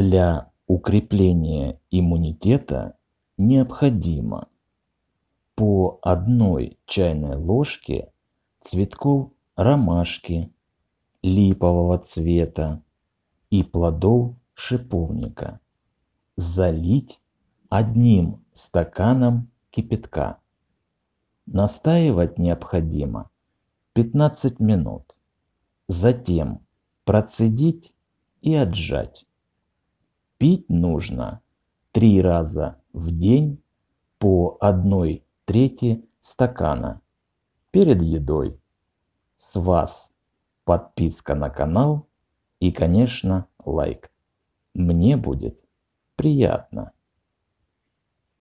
Для укрепления иммунитета необходимо по одной чайной ложке цветков ромашки липового цвета и плодов шиповника залить одним стаканом кипятка. Настаивать необходимо 15 минут. Затем процедить и отжать пить нужно три раза в день по одной трети стакана перед едой. С вас подписка на канал и, конечно, лайк. Мне будет приятно.